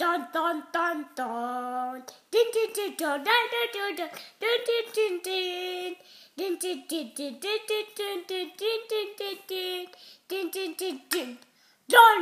dun dun dun dun din din din dun dun dun dun dun din din din din din din din din din din din din din din din din din dun